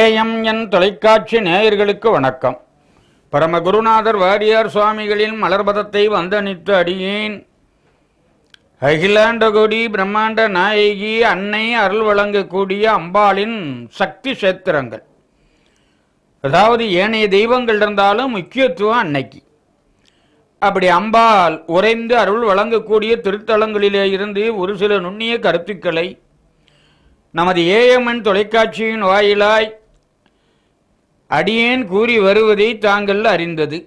AM என் தொலைக்காட்சி நேயர்களுக்கு வணக்கம் பரமகுருநாதர் வாரியார் சுவாமிகளின் மலர்பதத்தை வந்தனித்து அடியேன் அகிலாண்டகுடி பிரம்மாண்ட நாயகி அன்னை அருள் வழங்கக்கூடிய அம்பாளின் சக்தி சேத்திரங்கள் அதாவது ஏனைய தெய்வங்கள் இருந்தாலும் முக்கியத்துவம் அன்னைக்கு அப்படி அம்பாள் உறைந்து அருள் வழங்கக்கூடிய திருத்தலங்களிலே இருந்து ஒரு சில நுண்ணிய கருத்துக்களை நமது ஏஎம்என் தொலைக்காட்சியின் வாயிலாய் அடியேன் கூறி வருவதை தாங்கள் அறிந்தது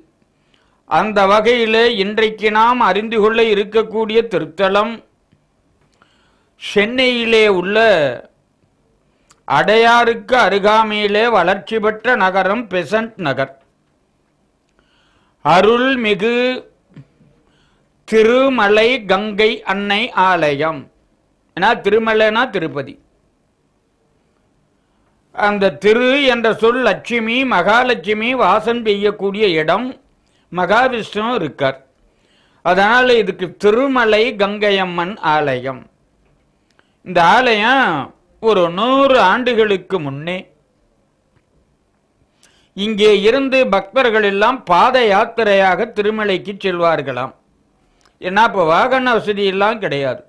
அந்த வகையிலே இன்றைக்கு நாம் அறிந்து கொள்ள இருக்கக்கூடிய திருத்தலம் சென்னையிலே உள்ள அடையாருக்கு அருகாமையிலே வளர்ச்சி பெற்ற நகரம் பெசன்ட் நகர் அருள்மிகு திருமலை கங்கை அன்னை ஆலயம் ஏன்னா திருமலைனா திருப்பதி அந்த திரு என்ற சொல் லட்சுமி மகாலட்சுமி வாசம் பெய்யக்கூடிய இடம் மகாவிஷ்ணு இருக்கார் அதனால் இதுக்கு திருமலை கங்கையம்மன் ஆலயம் இந்த ஆலயம் ஒரு நூறு ஆண்டுகளுக்கு முன்னே இங்கே இருந்து பக்தர்கள் எல்லாம் பாத யாத்திரையாக திருமலைக்கு செல்வார்களாம் என்ன இப்போ வாகன வசதி எல்லாம் கிடையாது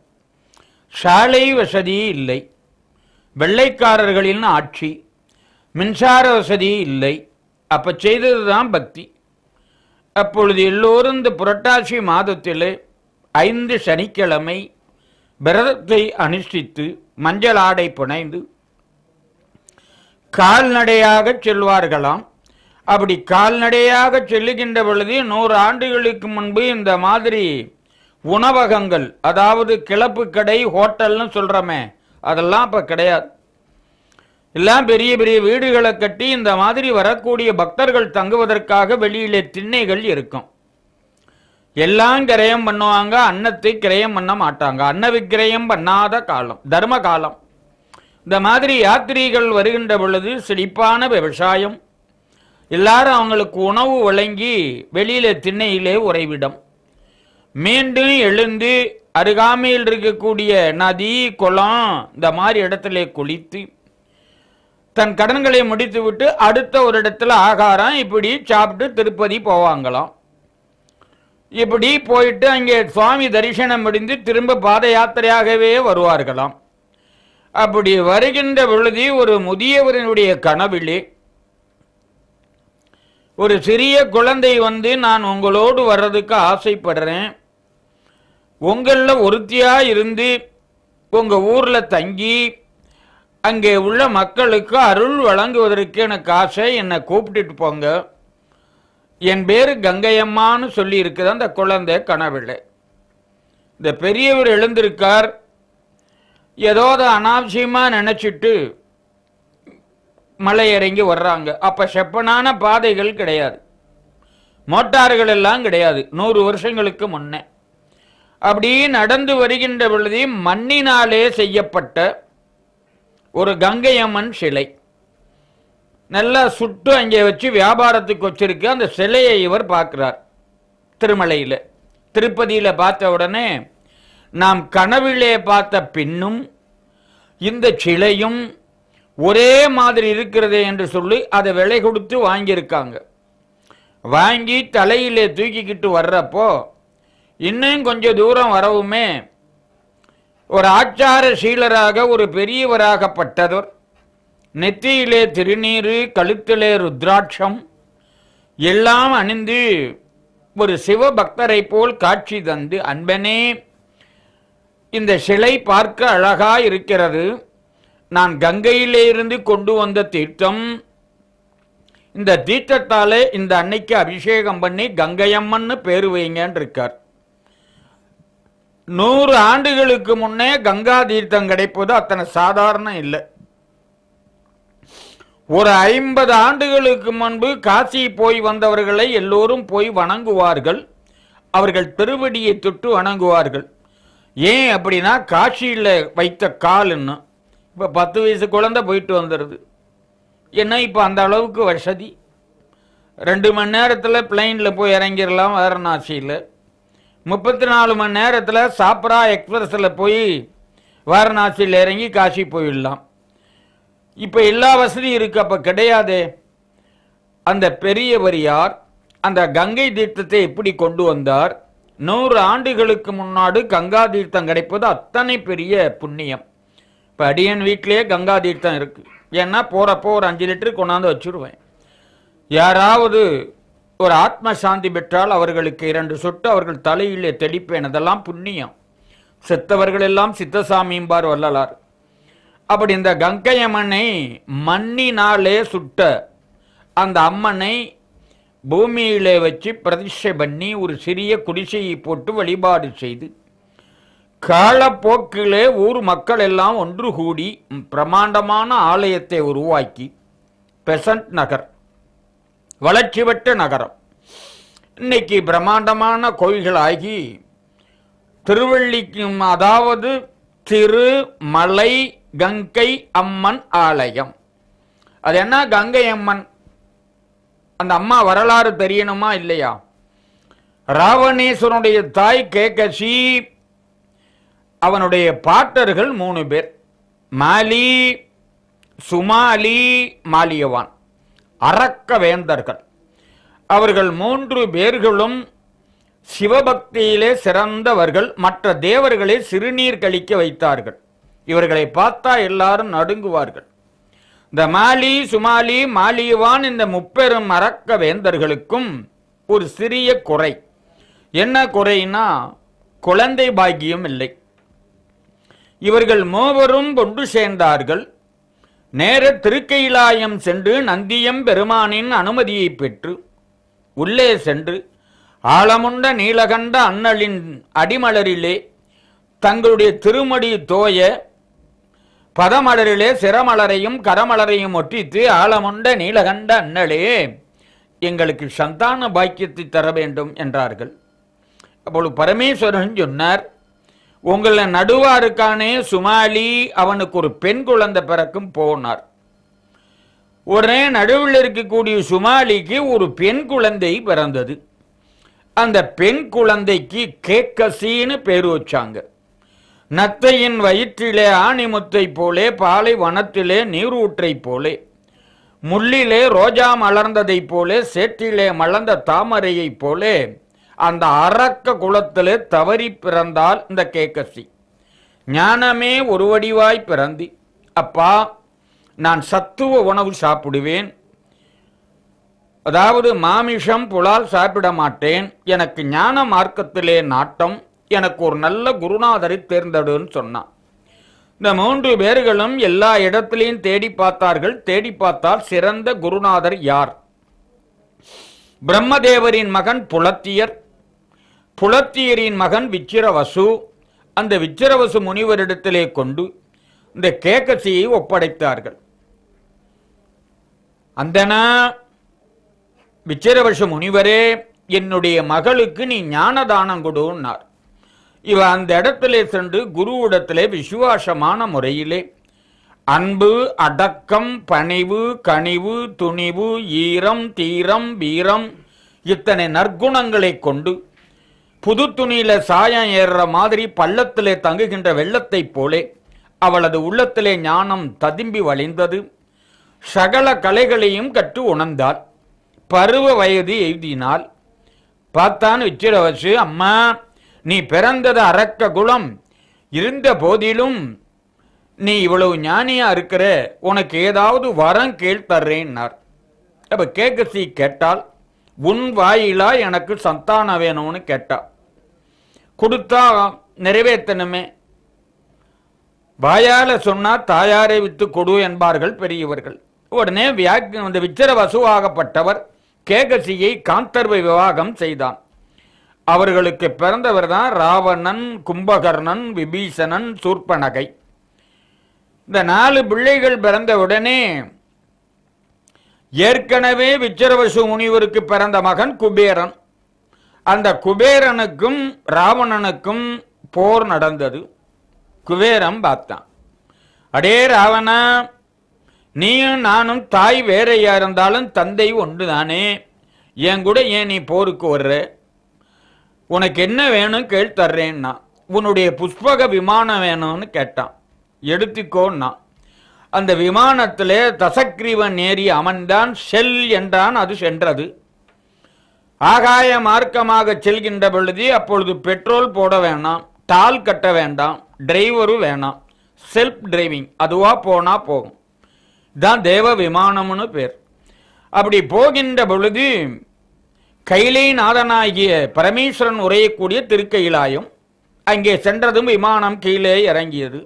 சாலை வசதி இல்லை வெள்ளைக்காரர்களின் ஆட்சி மின்சார வசதி இல்லை அப்போ செய்தது தான் பக்தி அப்பொழுது எல்லோரும் இந்த புரட்டாசி மாதத்தில் ஐந்து சனிக்கிழமை விரதத்தை அனுஷ்டித்து மஞ்சள் ஆடை புனைந்து கால்நடையாக செல்வார்களாம் அப்படி கால்நடையாக செல்லுகின்ற பொழுது நூறு ஆண்டுகளுக்கு முன்பு இந்த மாதிரி உணவகங்கள் அதாவது கிளப்பு கடை ஹோட்டல்னு சொல்கிறோமே அதெல்லாம் இப்போ கிடையாது எல்லாம் பெரிய பெரிய வீடுகளை கட்டி இந்த மாதிரி வரக்கூடிய பக்தர்கள் தங்குவதற்காக வெளியிலே திண்ணைகள் இருக்கும் எல்லாம் கிரயம் பண்ணுவாங்க அன்னத்தை கிரயம் பண்ண மாட்டாங்க அன்ன விக்கிரயம் பண்ணாத காலம் தர்ம காலம் இந்த மாதிரி யாத்திரிகள் வருகின்ற பொழுது செழிப்பான விவசாயம் எல்லாரும் அவங்களுக்கு உணவு வழங்கி வெளியில திண்ணையிலே உறைவிடம் மீண்டும் எழுந்து அருகாமையில் இருக்கக்கூடிய நதி குளம் இந்த மாதிரி இடத்துல குளித்து தன் கடன்களை முடித்து விட்டு அடுத்த ஒரு இடத்துல ஆகாரம் இப்படி சாப்பிட்டு திருப்பதி போவாங்களாம் இப்படி போயிட்டு அங்கே சுவாமி தரிசனம் முடிந்து திரும்ப பாத யாத்திரையாகவே வருவார்களாம் அப்படி வருகின்ற பொழுது ஒரு முதியவரனுடைய கனவிலே ஒரு சிறிய குழந்தை வந்து நான் உங்களோடு வர்றதுக்கு ஆசைப்படுறேன் உங்களில் ஒருத்தியா இருந்து உங்க ஊர்ல தங்கி அங்கே உள்ள மக்களுக்கு அருள் வழங்குவதற்கு எனக்கு ஆசை என்னை கூப்பிட்டுட்டு போங்க என் பேர் கங்கையம்மான்னு சொல்லி இருக்குது அந்த குழந்தை கனவில்லை இந்த பெரியவர் எழுந்திருக்கார் ஏதோ அதை அனாவசியமாக நினச்சிட்டு மலை இறங்கி வர்றாங்க அப்போ செப்பனான பாதைகள் கிடையாது மோட்டார்கள் எல்லாம் கிடையாது நூறு வருஷங்களுக்கு முன்னே அப்படி நடந்து வருகின்ற பொழுது மண்ணினாலே செய்யப்பட்ட ஒரு கங்கையம்மன் சிலை நல்லா சுட்டு அங்கே வச்சு வியாபாரத்துக்கு வச்சிருக்கு அந்த சிலையை இவர் பார்க்கிறார் திருமலையில் திருப்பதியில் பார்த்த உடனே நாம் கனவிலே பார்த்த பின்னும் இந்த சிலையும் ஒரே மாதிரி இருக்கிறதே என்று சொல்லி அதை விலை கொடுத்து வாங்கியிருக்காங்க வாங்கி தலையிலே தூக்கிக்கிட்டு வர்றப்போ இன்னும் கொஞ்சம் தூரம் வரவுமே ஒரு ஆச்சாரசீலராக ஒரு பெரியவராகப்பட்டவர் நெத்தியிலே திருநீரு கழுத்திலே ருத்ராட்சம் எல்லாம் அணிந்து ஒரு சிவபக்தரை போல் காட்சி தந்து அன்பனே இந்த சிலை பார்க்க அழகா இருக்கிறது நான் கங்கையிலே இருந்து கொண்டு வந்த தீர்த்தம் இந்த தீர்த்தத்தாலே இந்த அன்னைக்கு அபிஷேகம் பண்ணி கங்கையம்மன்னு பேர் வைங்கன்னு இருக்கார் நூறு ஆண்டுகளுக்கு முன்னே கங்கா தீர்த்தம் கிடைப்பது அத்தனை சாதாரணம் இல்லை ஒரு ஐம்பது ஆண்டுகளுக்கு முன்பு காசி போய் வந்தவர்களை எல்லோரும் போய் வணங்குவார்கள் அவர்கள் திருவடியை தொட்டு வணங்குவார்கள் ஏன் அப்படின்னா காஷியில் வைத்த இன்னும் இப்போ பத்து வயசு குழந்தை போயிட்டு வந்துடுது என்ன இப்போ அந்த அளவுக்கு வசதி ரெண்டு மணி நேரத்தில் பிளெயினில் போய் இறங்கிடலாம் வாரணாசியில் முப்பத்தி நாலு மணி நேரத்தில் சாப்பரா எக்ஸ்பிரஸில் போய் வாரணாசியில் இறங்கி காசி போயிடலாம் இப்போ எல்லா வசதியும் இருக்குது அப்போ கிடையாது அந்த பெரியவர் யார் அந்த கங்கை தீர்த்தத்தை எப்படி கொண்டு வந்தார் நூறு ஆண்டுகளுக்கு முன்னாடி கங்கா தீர்த்தம் கிடைப்பது அத்தனை பெரிய புண்ணியம் இப்போ அடியன் வீட்டிலேயே கங்கா தீர்த்தம் இருக்குது ஏன்னா போகிறப்போ ஒரு அஞ்சு லிட்டரு கொண்டாந்து வச்சுருவேன் யாராவது ஒரு ஆத்ம சாந்தி பெற்றால் அவர்களுக்கு இரண்டு சொட்டு அவர்கள் தலையிலே தெளிப்பேன் அதெல்லாம் புண்ணியம் செத்தவர்களெல்லாம் சித்தசாமியும்பார் வல்லலார் அப்படி இந்த கங்கையம்மனை மண்ணினாலே சுட்ட அந்த அம்மனை பூமியிலே வச்சு பிரதிஷ்டை பண்ணி ஒரு சிறிய குடிசையை போட்டு வழிபாடு செய்து காலப்போக்கிலே ஊர் மக்கள் எல்லாம் ஒன்று கூடி பிரமாண்டமான ஆலயத்தை உருவாக்கி பெசன்ட் நகர் வளர்ச்சி பெற்ற நகரம் இன்னைக்கு பிரம்மாண்டமான கோயில்களாகி திருவள்ளி அதாவது திரு மலை கங்கை அம்மன் ஆலயம் அது என்ன கங்கை அம்மன் அந்த அம்மா வரலாறு தெரியணுமா இல்லையா ராவணேஸ்வரனுடைய தாய் கேகசி அவனுடைய பாட்டர்கள் மூணு பேர் மாலி சுமாலி மாலியவான் அறக்க வேந்தர்கள் அவர்கள் மூன்று பேர்களும் சிவபக்தியிலே சிறந்தவர்கள் மற்ற தேவர்களை சிறுநீர் கழிக்க வைத்தார்கள் இவர்களை பார்த்தா எல்லாரும் நடுங்குவார்கள் இந்த மாலி சுமாலி மாலிவான் இந்த முப்பெரும் அறக்க வேந்தர்களுக்கும் ஒரு சிறிய குறை என்ன குறைனா குழந்தை பாக்கியம் இல்லை இவர்கள் மூவரும் கொண்டு சேர்ந்தார்கள் நேர திருக்கையிலாயம் சென்று நந்தியம் பெருமானின் அனுமதியை பெற்று உள்ளே சென்று ஆழமுண்ட நீலகண்ட அண்ணலின் அடிமலரிலே தங்களுடைய திருமடி தோய பதமலரிலே சிரமலரையும் கரமலரையும் ஒற்றித்து ஆழமுண்ட நீலகண்ட அண்ணலே எங்களுக்கு சந்தான பாக்கியத்தை தர வேண்டும் என்றார்கள் அப்பொழுது பரமேஸ்வரன் சொன்னார் உங்களை நடுவாருக்கானே சுமாலி அவனுக்கு ஒரு பெண் குழந்தை பிறக்கும் போனார் உடனே நடுவில் இருக்கக்கூடிய சுமாலிக்கு ஒரு பெண் குழந்தை பிறந்தது அந்த பெண் குழந்தைக்கு கேக்கசின்னு பேர் வச்சாங்க நத்தையின் வயிற்றிலே ஆணிமுத்தை போலே பாலை வனத்திலே நீரூற்றை போலே முள்ளிலே ரோஜா மலர்ந்ததைப் போலே சேற்றிலே மலர்ந்த தாமரையைப் போலே அந்த அரக்க குலத்தில் தவறி பிறந்தால் இந்த கேக்கசி ஞானமே ஒரு வடிவாய் பிறந்தி அப்பா நான் சத்துவ உணவு சாப்பிடுவேன் அதாவது மாமிஷம் புலால் சாப்பிட மாட்டேன் எனக்கு ஞான மார்க்கத்திலே நாட்டம் எனக்கு ஒரு நல்ல குருநாதரை தேர்ந்தெடுன்னு சொன்னான் இந்த மூன்று பேர்களும் எல்லா இடத்திலையும் தேடி பார்த்தார்கள் தேடி பார்த்தால் சிறந்த குருநாதர் யார் பிரம்மதேவரின் மகன் புலத்தியர் புலத்தியரின் மகன் விச்சிரவசு அந்த விச்சிரவசு முனிவரிடத்திலே கொண்டு இந்த கேக்கசியை ஒப்படைத்தார்கள் அந்த விச்சிரவசு முனிவரே என்னுடைய மகளுக்கு நீ ஞான தானம் கொடுன்னார் இவ அந்த இடத்திலே சென்று குருவிடத்திலே விசுவாசமான முறையிலே அன்பு அடக்கம் பணிவு கனிவு துணிவு ஈரம் தீரம் வீரம் இத்தனை நற்குணங்களை கொண்டு புது துணியில சாயம் ஏறுற மாதிரி பள்ளத்திலே தங்குகின்ற வெள்ளத்தைப் போலே அவளது உள்ளத்திலே ஞானம் ததும்பி வழிந்தது சகல கலைகளையும் கற்று உணர்ந்தாள் பருவ வயது எழுதினாள் பார்த்தான்னு விச்சிட வச்சு அம்மா நீ பிறந்தது அரக்க குலம் இருந்த போதிலும் நீ இவ்வளவு ஞானியா இருக்கிற உனக்கு ஏதாவது வரம் கேள் தர்றேன்னார் அப்ப கேட்க கேட்டால் உன் வாயிலா எனக்கு சந்தானம் வேணும்னு கேட்டாள் கொடுத்தா நிறைவேற்றணுமே வாயால சொன்னா தாயாரை வித்து கொடு என்பார்கள் பெரியவர்கள் உடனே அந்த விச்சர வசுவாகப்பட்டவர் கேகசியை காந்தர்வை விவாகம் செய்தான் அவர்களுக்கு பிறந்தவர் தான் ராவணன் கும்பகர்ணன் விபீஷணன் சூர்பனகை இந்த நாலு பிள்ளைகள் பிறந்த உடனே ஏற்கனவே விச்சரவசு முனிவருக்கு பிறந்த மகன் குபேரன் அந்த குபேரனுக்கும் ராவணனுக்கும் போர் நடந்தது குபேரம் பார்த்தான் அடே ராவணா நீயும் நானும் தாய் வேறையா இருந்தாலும் தந்தை ஒன்று தானே என் கூட ஏன் நீ போருக்கு வர்ற உனக்கு என்ன வேணும் கேள் தர்றேன்னா உன்னுடைய புஷ்பக விமானம் வேணும்னு கேட்டான் எடுத்துக்கோன்னா அந்த விமானத்தில் தசக்ரீவன் ஏறி அமன்தான் செல் என்றான் அது சென்றது ஆகாய மார்க்கமாக செல்கின்ற பொழுது அப்பொழுது பெட்ரோல் போட வேண்டாம் டால் கட்ட வேண்டாம் டிரைவரும் வேணாம் செல்ஃப் டிரைவிங் அதுவாக போனால் போகும் தான் தேவ விமானம்னு பேர் அப்படி போகின்ற பொழுது கைலை நாதனாகிய பரமேஸ்வரன் உரையக்கூடிய திருக்கையிலாயும் அங்கே சென்றதும் விமானம் கீழே இறங்கியது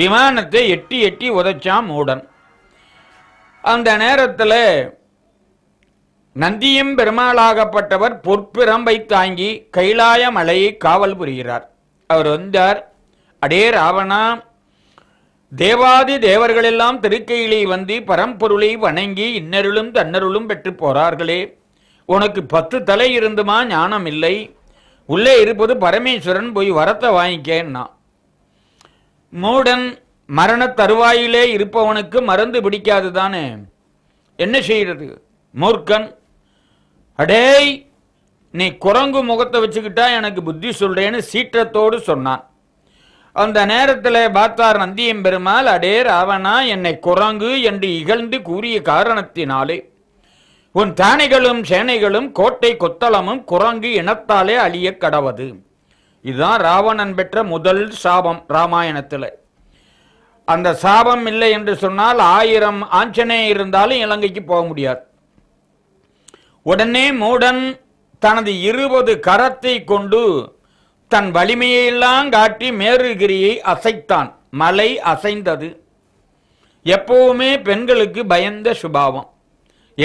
விமானத்தை எட்டி எட்டி உதைச்சான் மூடன் அந்த நேரத்தில் நந்தியும் பெருமாளாகப்பட்டவர் பொற்பிரம்பை தாங்கி கைலாய மலையை காவல் புரிகிறார் அவர் வந்தார் அடே ராவணா தேவாதி தேவர்களெல்லாம் திருக்கையிலே வந்து பரம்பொருளை வணங்கி இன்னருளும் தன்னருளும் பெற்று போறார்களே உனக்கு பத்து தலை இருந்துமா ஞானம் இல்லை உள்ளே இருப்பது பரமேஸ்வரன் போய் வரத்தை வாங்கிக்கேன்னா மூடன் மரண தருவாயிலே இருப்பவனுக்கு மருந்து பிடிக்காது தானே என்ன செய்யறது மூர்க்கன் அடேய் நீ குரங்கு முகத்தை வச்சுக்கிட்டா எனக்கு புத்தி சொல்றேன்னு சீற்றத்தோடு சொன்னான் அந்த நேரத்தில் பார்த்தார் நந்தியம் பெருமாள் அடே ராவணா என்னை குரங்கு என்று இகழ்ந்து கூறிய காரணத்தினாலே உன் தானைகளும் சேனைகளும் கோட்டை கொத்தளமும் குரங்கு இனத்தாலே அழிய கடவது இதுதான் ராவணன் பெற்ற முதல் சாபம் ராமாயணத்தில் அந்த சாபம் இல்லை என்று சொன்னால் ஆயிரம் ஆஞ்சனே இருந்தாலும் இலங்கைக்கு போக முடியாது உடனே மூடன் தனது இருபது கரத்தை கொண்டு தன் வலிமையெல்லாம் காட்டி மேருகிரியை அசைத்தான் மலை அசைந்தது எப்பவுமே பெண்களுக்கு பயந்த சுபாவம்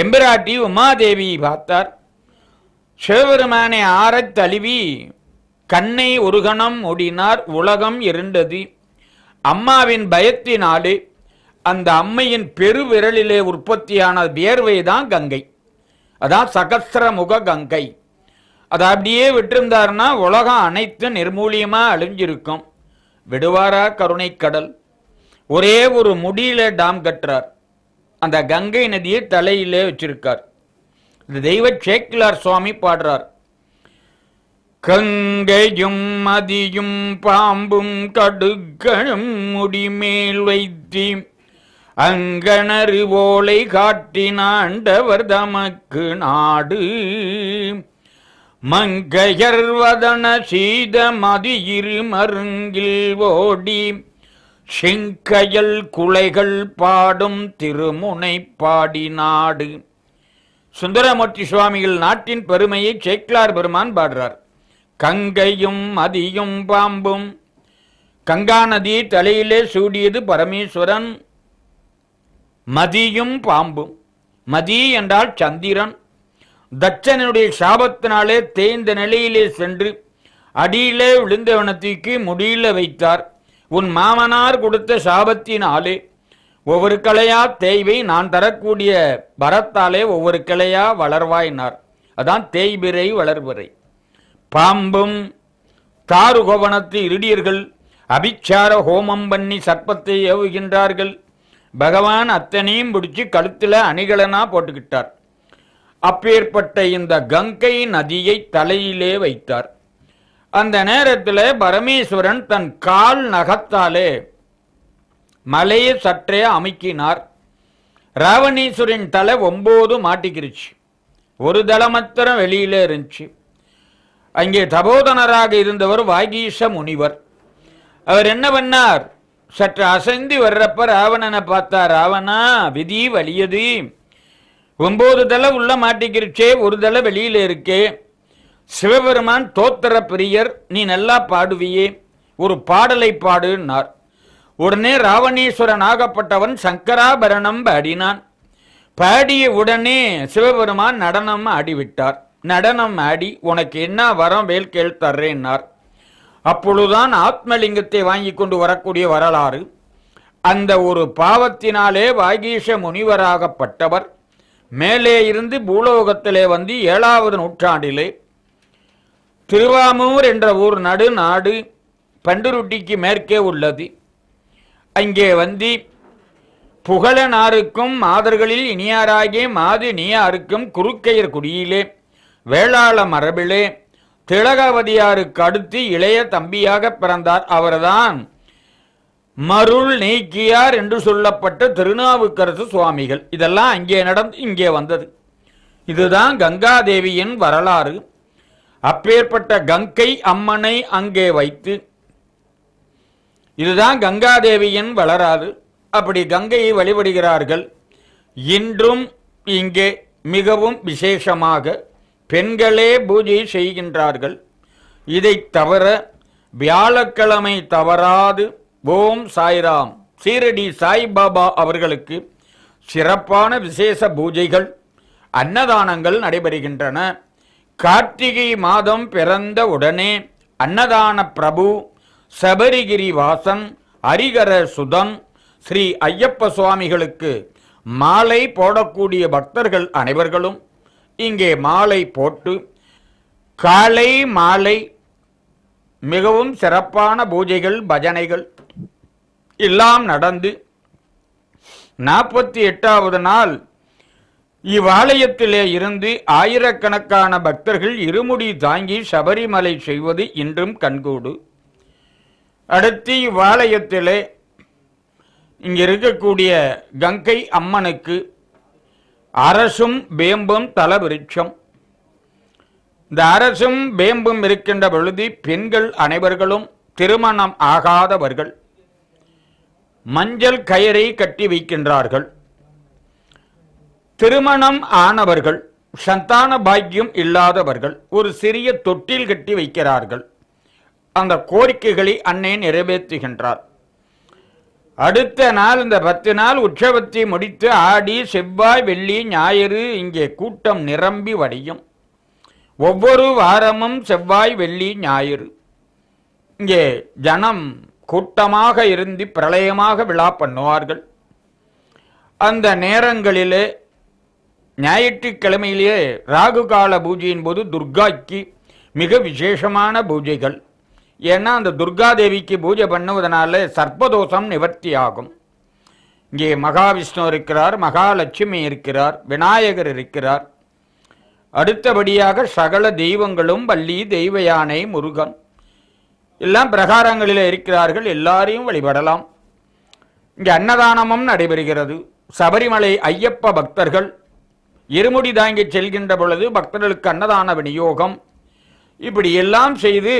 எம்பிராட்டி உமாதேவியை பார்த்தார் சிவபெருமானை ஆரத் தழுவி கண்ணை ஒரு கணம் ஓடினார் உலகம் இருண்டது அம்மாவின் பயத்தினாலே அந்த அம்மையின் பெருவிரலிலே உற்பத்தியான வியர்வைதான் தான் கங்கை அதான் சகசிரமுக கங்கை அதை அப்படியே விட்டிருந்தாருன்னா உலகம் அனைத்து நிர்மூலியமாக அழிஞ்சிருக்கும் விடுவாரா கருணை கடல் ஒரே ஒரு முடியில டாம் கட்டுறார் அந்த கங்கை நதியை தலையிலே வச்சிருக்கார் இந்த தெய்வ சேக்கிலார் சுவாமி பாடுறார் கங்கையும் மதியும் பாம்பும் கடுக்கணும் முடிமேல் வைத்தீம் அங்கணறு ஓலை காட்டினாண்டவர் தமக்கு நாடு மங்கையர்வதன சீத மதியிரு மருங்கில் ஓடி செங்கையல் குலைகள் பாடும் திருமுனை பாடி நாடு சுந்தரமூர்த்தி சுவாமிகள் நாட்டின் பெருமையை சேக்லார் பெருமான் பாடுறார் கங்கையும் மதியும் பாம்பும் கங்கா நதி தலையிலே சூடியது பரமேஸ்வரன் மதியும் பாம்பும் மதி என்றால் சந்திரன் தட்சனுடைய சாபத்தினாலே தேய்ந்த நிலையிலே சென்று அடியிலே விழுந்தவனத்திற்கு முடியில வைத்தார் உன் மாமனார் கொடுத்த சாபத்தினாலே ஒவ்வொரு கலையா தேய்வை நான் தரக்கூடிய பரத்தாலே ஒவ்வொரு கிளையா வளர்வாயினார் அதான் தேய்பிரை வளர்பிறை பாம்பும் தாருகோவனத்து இருடியர்கள் அபிச்சார ஹோமம் பண்ணி சர்ப்பத்தை ஏவுகின்றார்கள் பகவான் அத்தனையும் பிடிச்சி கழுத்தில் அணிகலனா போட்டுக்கிட்டார் அப்பேற்பட்ட இந்த கங்கை நதியை தலையிலே வைத்தார் அந்த நேரத்தில் பரமேஸ்வரன் தன் கால் நகத்தாலே மலையை சற்றே அமைக்கினார் ராவணீஸ்வரின் தலை ஒம்போது மாட்டிக்கிருச்சு ஒரு தலை மாத்திரம் வெளியில இருந்துச்சு அங்கே தபோதனராக இருந்தவர் வாகீஷ முனிவர் அவர் என்ன பண்ணார் சற்று அசைந்து வர்றப்ப ராவணனை பார்த்தா ராவணா விதி வலியது ஒம்பது தலை உள்ள மாட்டிக்கிருச்சே ஒரு தலை வெளியில இருக்கே சிவபெருமான் தோத்தர பிரியர் நீ நல்லா பாடுவியே ஒரு பாடலை பாடுனார் உடனே ராவணேஸ்வரன் ஆகப்பட்டவன் சங்கராபரணம் பாடினான் பாடிய உடனே சிவபெருமான் நடனம் ஆடிவிட்டார் நடனம் ஆடி உனக்கு என்ன வரம் வேல் கேள் தர்றேன்னார் அப்பொழுதுதான் ஆத்மலிங்கத்தை வாங்கி கொண்டு வரக்கூடிய வரலாறு அந்த ஒரு பாவத்தினாலே வாகீஷ முனிவராகப்பட்டவர் மேலே இருந்து பூலோகத்திலே வந்து ஏழாவது நூற்றாண்டிலே திருவாமூர் என்ற ஊர் நடு நாடு பண்டுருட்டிக்கு மேற்கே உள்ளது அங்கே வந்து புகழனாருக்கும் மாதர்களில் இனியாராகிய மாது நீயாருக்கும் குறுக்கையர் குடியிலே வேளாள மரபிலே திலகவதியாருக்கு அடுத்து இளைய தம்பியாக பிறந்தார் அவர்தான் மருள் நீக்கியார் என்று சொல்லப்பட்ட திருநாவுக்கரசு சுவாமிகள் இதெல்லாம் அங்கே நடந்து இங்கே வந்தது இதுதான் கங்காதேவியின் வரலாறு அப்பேற்பட்ட கங்கை அம்மனை அங்கே வைத்து இதுதான் கங்காதேவியின் வளராது அப்படி கங்கையை வழிபடுகிறார்கள் இன்றும் இங்கே மிகவும் விசேஷமாக பெண்களே பூஜை செய்கின்றார்கள் இதை தவிர வியாழக்கிழமை தவறாது ஓம் சாய்ராம் சீரடி சாய்பாபா அவர்களுக்கு சிறப்பான விசேஷ பூஜைகள் அன்னதானங்கள் நடைபெறுகின்றன கார்த்திகை மாதம் பிறந்த உடனே அன்னதான பிரபு சபரிகிரி வாசன் அரிகர சுதன் ஸ்ரீ ஐயப்ப சுவாமிகளுக்கு மாலை போடக்கூடிய பக்தர்கள் அனைவர்களும் இங்கே மாலை போட்டு காலை மாலை மிகவும் சிறப்பான பூஜைகள் பஜனைகள் எல்லாம் நடந்து நாற்பத்தி எட்டாவது நாள் இவ்வாலயத்திலே இருந்து ஆயிரக்கணக்கான பக்தர்கள் இருமுடி தாங்கி சபரிமலை செய்வது இன்றும் கண்கூடு அடுத்து இவ்வாலயத்திலே இங்கே இருக்கக்கூடிய கங்கை அம்மனுக்கு அரசும் வேம்பும் தல விருட்சம் இந்த அரசும் வேம்பும் இருக்கின்ற பொழுது பெண்கள் அனைவர்களும் திருமணம் ஆகாதவர்கள் மஞ்சள் கயிறை கட்டி வைக்கின்றார்கள் திருமணம் ஆனவர்கள் சந்தான பாக்கியம் இல்லாதவர்கள் ஒரு சிறிய தொட்டில் கட்டி வைக்கிறார்கள் அந்த கோரிக்கைகளை அன்னை நிறைவேற்றுகின்றார் அடுத்த நாள் இந்த பத்து நாள் உற்சவத்தை முடித்து ஆடி செவ்வாய் வெள்ளி ஞாயிறு இங்கே கூட்டம் நிரம்பி வடியும் ஒவ்வொரு வாரமும் செவ்வாய் வெள்ளி ஞாயிறு இங்கே ஜனம் கூட்டமாக இருந்து பிரளயமாக விழா பண்ணுவார்கள் அந்த நேரங்களிலே ஞாயிற்றுக்கிழமையிலேயே ராகு கால பூஜையின் போது துர்காக்கு மிக விசேஷமான பூஜைகள் ஏன்னா அந்த துர்காதேவிக்கு பூஜை பண்ணுவதனால சர்ப்பதோஷம் நிவர்த்தி ஆகும் இங்கே மகாவிஷ்ணு இருக்கிறார் மகாலட்சுமி இருக்கிறார் விநாயகர் இருக்கிறார் அடுத்தபடியாக சகல தெய்வங்களும் வள்ளி தெய்வ யானை முருகன் எல்லாம் பிரகாரங்களில் இருக்கிறார்கள் எல்லாரையும் வழிபடலாம் இங்கே அன்னதானமும் நடைபெறுகிறது சபரிமலை ஐயப்ப பக்தர்கள் இருமுடி தாங்கி செல்கின்ற பொழுது பக்தர்களுக்கு அன்னதான விநியோகம் இப்படி எல்லாம் செய்து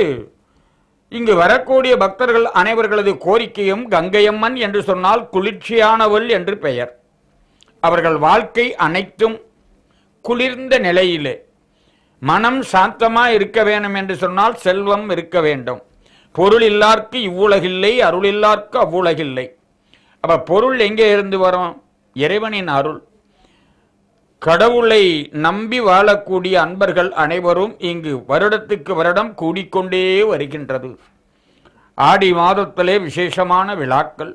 இங்கு வரக்கூடிய பக்தர்கள் அனைவர்களது கோரிக்கையும் கங்கையம்மன் என்று சொன்னால் குளிர்ச்சியானவள் என்று பெயர் அவர்கள் வாழ்க்கை அனைத்தும் குளிர்ந்த நிலையிலே மனம் சாந்தமாக இருக்க வேணும் என்று சொன்னால் செல்வம் இருக்க வேண்டும் பொருள் இல்லார்க்கு இவ்வுலகில்லை அருள் இல்லார்க்கு அவ்வுலகில்லை அப்போ பொருள் எங்கே இருந்து வரும் இறைவனின் அருள் கடவுளை நம்பி வாழக்கூடிய அன்பர்கள் அனைவரும் இங்கு வருடத்துக்கு வருடம் கூடிக்கொண்டே வருகின்றது ஆடி மாதத்திலே விசேஷமான விழாக்கள்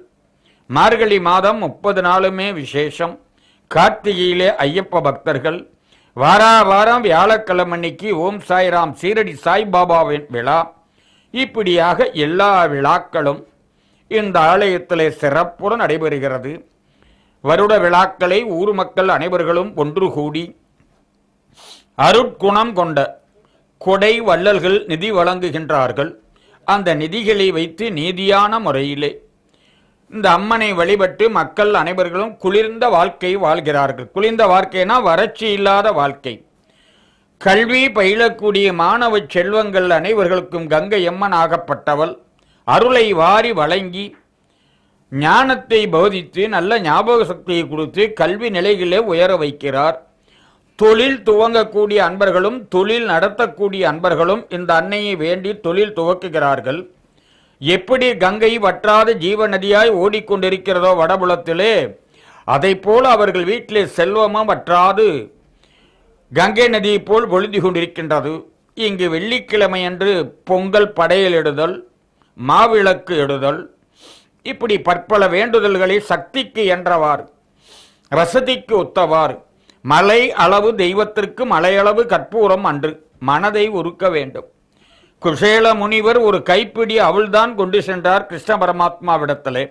மார்கழி மாதம் முப்பது நாளுமே விசேஷம் கார்த்திகையிலே ஐயப்ப பக்தர்கள் வாரா வாரம் வியாழக்கிழமைக்கு ஓம் சாய்ராம் சீரடி சாய்பாபாவின் விழா இப்படியாக எல்லா விழாக்களும் இந்த ஆலயத்திலே சிறப்புடன் நடைபெறுகிறது வருட விழாக்களை ஊர் மக்கள் அனைவர்களும் ஒன்று கூடி அருட்குணம் கொண்ட கொடை வள்ளல்கள் நிதி வழங்குகின்றார்கள் அந்த நிதிகளை வைத்து நீதியான முறையிலே இந்த அம்மனை வழிபட்டு மக்கள் அனைவர்களும் குளிர்ந்த வாழ்க்கை வாழ்கிறார்கள் குளிர்ந்த வாழ்க்கைனா வறட்சி இல்லாத வாழ்க்கை கல்வி பயிலக்கூடிய மாணவ செல்வங்கள் அனைவர்களுக்கும் கங்கை அம்மன் ஆகப்பட்டவள் அருளை வாரி வழங்கி ஞானத்தை போதித்து நல்ல ஞாபக சக்தியை கொடுத்து கல்வி நிலைகளே உயர வைக்கிறார் தொழில் துவங்கக்கூடிய அன்பர்களும் தொழில் நடத்தக்கூடிய அன்பர்களும் இந்த அன்னையை வேண்டி தொழில் துவக்குகிறார்கள் எப்படி கங்கை வற்றாத ஜீவ நதியாய் ஓடிக்கொண்டிருக்கிறதோ வடபுலத்திலே அதை போல அவர்கள் வீட்டிலே செல்வமும் வற்றாது கங்கை நதியை போல் பொழுதி கொண்டிருக்கின்றது இங்கு வெள்ளிக்கிழமை அன்று பொங்கல் படையல் இடுதல் மாவிளக்கு இடுதல் இப்படி பற்பல வேண்டுதல்களை சக்திக்கு என்றவாறு ரசதிக்கு ஒத்தவாறு மலை அளவு தெய்வத்திற்கு மலையளவு கற்பூரம் அன்று மனதை உருக்க வேண்டும் குஷேல முனிவர் ஒரு கைப்பிடி அவள்தான் கொண்டு சென்றார் கிருஷ்ண பரமாத்மாவிடத்திலே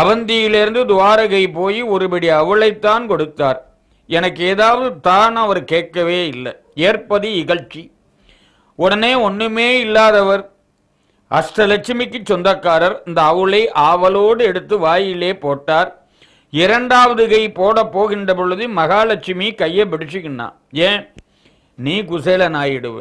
அவந்தியிலிருந்து துவாரகை போய் ஒருபடி அவளைத்தான் கொடுத்தார் எனக்கு ஏதாவது தான் அவர் கேட்கவே இல்லை ஏற்பது இகழ்ச்சி உடனே ஒன்றுமே இல்லாதவர் அஷ்டலட்சுமிக்கு சொந்தக்காரர் இந்த அவுளை ஆவலோடு எடுத்து வாயிலே போட்டார் இரண்டாவது கை போட போகின்ற பொழுது மகாலட்சுமி கையை பிடிச்சுக்கின்னா ஏன் நீ குசேலன் ஆயிடுவ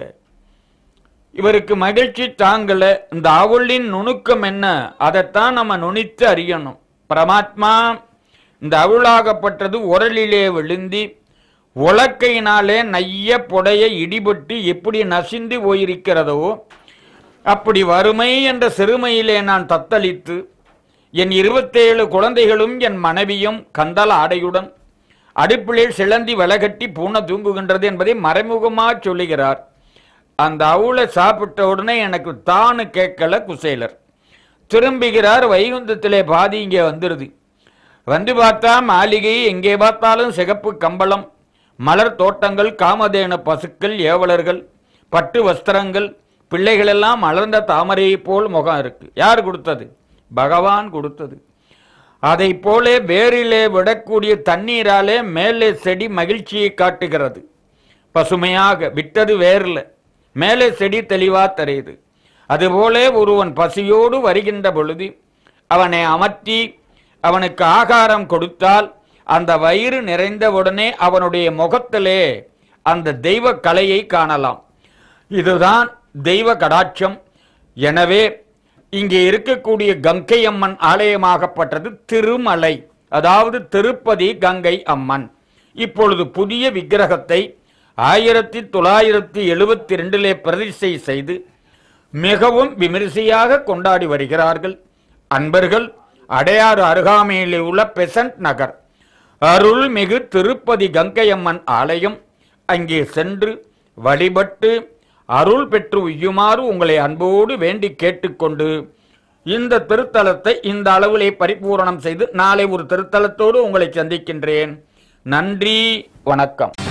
இவருக்கு மகிழ்ச்சி தாங்கல இந்த அவுளின் நுணுக்கம் என்ன அதைத்தான் நம்ம நுணித்து அறியணும் பரமாத்மா இந்த அவுளாகப்பட்டது உரலிலே விழுந்தி உலக்கையினாலே நைய புடைய இடிபட்டு எப்படி நசிந்து போயிருக்கிறதோ அப்படி வறுமை என்ற சிறுமையிலே நான் தத்தளித்து என் இருபத்தேழு குழந்தைகளும் என் மனைவியும் கந்தல ஆடையுடன் அடுப்பிலே சிலந்தி வலகட்டி பூனை தூங்குகின்றது என்பதை மறைமுகமாக சொல்லுகிறார் அந்த அவுளை சாப்பிட்ட உடனே எனக்கு தானு கேட்கல குசேலர் திரும்புகிறார் வைகுந்தத்திலே பாதி இங்கே வந்துடுது வந்து பார்த்தா மாளிகை எங்கே பார்த்தாலும் சிகப்பு கம்பளம் மலர் தோட்டங்கள் காமதேன பசுக்கள் ஏவலர்கள் பட்டு வஸ்திரங்கள் பிள்ளைகளெல்லாம் அலர்ந்த தாமரையைப் போல் முகம் இருக்கு யார் கொடுத்தது பகவான் கொடுத்தது அதை போலே வேரிலே விடக்கூடிய தண்ணீராலே மேலே செடி மகிழ்ச்சியை காட்டுகிறது பசுமையாக விட்டது வேரில் மேலே செடி தெளிவா தெரியுது அதுபோலே ஒருவன் பசியோடு வருகின்ற பொழுது அவனை அமர்த்தி அவனுக்கு ஆகாரம் கொடுத்தால் அந்த வயிறு நிறைந்தவுடனே அவனுடைய முகத்திலே அந்த தெய்வ கலையை காணலாம் இதுதான் தெய்வ கடாட்சம் எனவே இங்கே இருக்கக்கூடிய கங்கை அம்மன் ஆலயமாகப்பட்டது திருமலை அதாவது திருப்பதி கங்கை அம்மன் இப்பொழுது புதிய விக்கிரகத்தை ஆயிரத்தி தொள்ளாயிரத்தி எழுபத்தி ரெண்டிலே பிரதிஷ்டை செய்து மிகவும் விமரிசையாக கொண்டாடி வருகிறார்கள் அன்பர்கள் அடையாறு அருகாமையிலே உள்ள பெசன்ட் நகர் அருள்மிகு திருப்பதி கங்கையம்மன் ஆலயம் அங்கே சென்று வழிபட்டு அருள் பெற்று உய்யுமாறு உங்களை அன்போடு வேண்டி கேட்டுக்கொண்டு இந்த திருத்தலத்தை இந்த அளவிலே பரிபூரணம் செய்து நாளை ஒரு திருத்தலத்தோடு உங்களை சந்திக்கின்றேன் நன்றி வணக்கம்